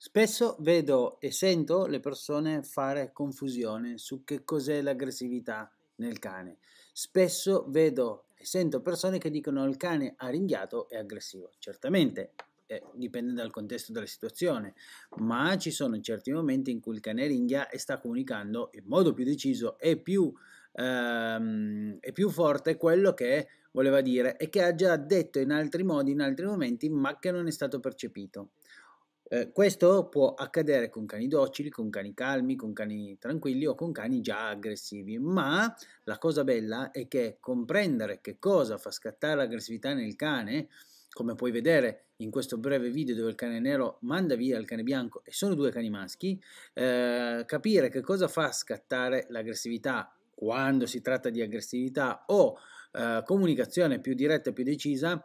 Spesso vedo e sento le persone fare confusione su che cos'è l'aggressività nel cane. Spesso vedo e sento persone che dicono il cane ha ringhiato è aggressivo. Certamente eh, dipende dal contesto della situazione, ma ci sono certi momenti in cui il cane ringhia e sta comunicando in modo più deciso e più, ehm, e più forte quello che voleva dire e che ha già detto in altri modi, in altri momenti, ma che non è stato percepito. Eh, questo può accadere con cani docili, con cani calmi, con cani tranquilli o con cani già aggressivi, ma la cosa bella è che comprendere che cosa fa scattare l'aggressività nel cane, come puoi vedere in questo breve video dove il cane nero manda via il cane bianco e sono due cani maschi, eh, capire che cosa fa scattare l'aggressività quando si tratta di aggressività o eh, comunicazione più diretta e più decisa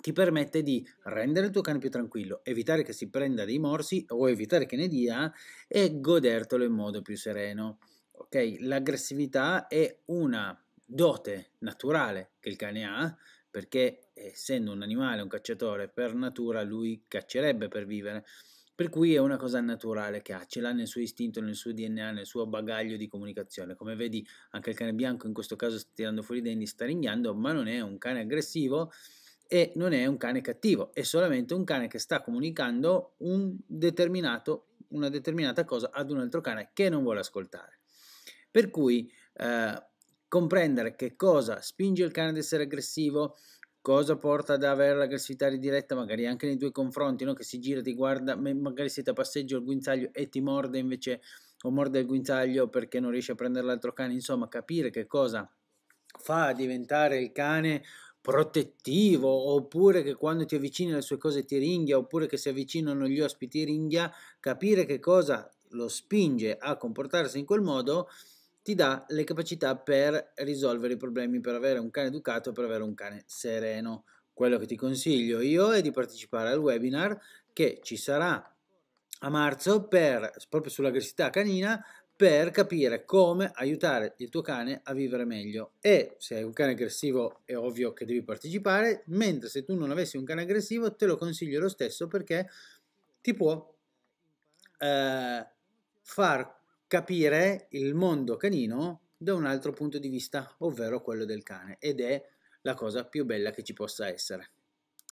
ti permette di rendere il tuo cane più tranquillo, evitare che si prenda dei morsi o evitare che ne dia e godertelo in modo più sereno. Ok, l'aggressività è una dote naturale che il cane ha perché essendo un animale, un cacciatore, per natura lui caccerebbe per vivere. Per cui è una cosa naturale che ha, ce l'ha nel suo istinto, nel suo DNA, nel suo bagaglio di comunicazione. Come vedi, anche il cane bianco in questo caso sta tirando fuori i denti, sta ringhiando, ma non è un cane aggressivo, e non è un cane cattivo, è solamente un cane che sta comunicando un una determinata cosa ad un altro cane che non vuole ascoltare. Per cui eh, comprendere che cosa spinge il cane ad essere aggressivo, cosa porta ad avere l'aggressività diretta, magari anche nei tuoi confronti, no? che si gira, ti guarda, magari siete a passeggio al guinzaglio e ti morde invece o morde il guinzaglio perché non riesce a prendere l'altro cane, insomma capire che cosa fa diventare il cane protettivo, oppure che quando ti avvicini alle sue cose ti ringhia, oppure che si avvicinano gli ospiti ringhia, capire che cosa lo spinge a comportarsi in quel modo ti dà le capacità per risolvere i problemi, per avere un cane educato, per avere un cane sereno. Quello che ti consiglio io è di partecipare al webinar che ci sarà a marzo per, proprio sull'aggressività canina per capire come aiutare il tuo cane a vivere meglio e se hai un cane aggressivo è ovvio che devi partecipare, mentre se tu non avessi un cane aggressivo te lo consiglio lo stesso perché ti può eh, far capire il mondo canino da un altro punto di vista, ovvero quello del cane ed è la cosa più bella che ci possa essere.